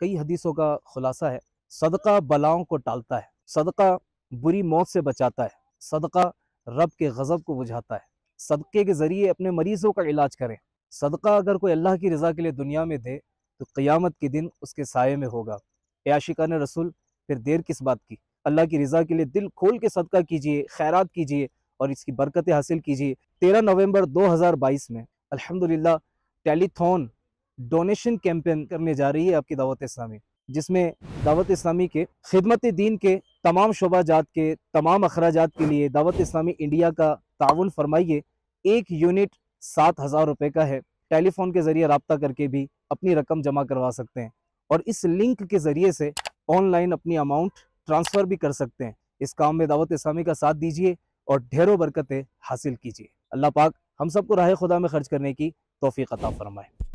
कई हदीसों का खुलासा है सदका बलाओं को टालता है सदका बुरी मौत से बचाता है सदका रब के गज़ब को बुझाता है सदक़े के ज़रिए अपने मरीज़ों का इलाज करें सदका अगर कोई अल्लाह की रज़ा के लिए दुनिया में दे तो क़ियामत के दिन उसके साय में होगा याशिका ने रसूल फिर देर किस बात की अल्लाह की रज़ा के लिए दिल खोल के सदका कीजिए खैरत कीजिए और इसकी बरकतें हासिल कीजिए तेरह नवंबर 2022 में अल्हम्दुलिल्लाह टेलीथॉन डोनेशन कैंपेन करने जा रही है आपकी दावत इस्लामी जिसमें दावत इस्लामी के खिदमत दीन के तमाम जात के तमाम अखराज के लिए दावत इस्लामी इंडिया का ताउन फरमाइए एक यूनिट सात हज़ार रुपये का है टेलीफोन के ज़रिए रबता करके भी अपनी रकम जमा करवा सकते हैं और इस लिंक के ज़रिए से ऑनलाइन अपनी अमाउंट ट्रांसफ़र भी कर सकते हैं इस काम में दावत इस्लामी का साथ दीजिए और ढेरों बरकतें हासिल कीजिए अल्लाह पाक हम सबको राह खुदा में खर्च करने की तोफ़ी अता फरमाए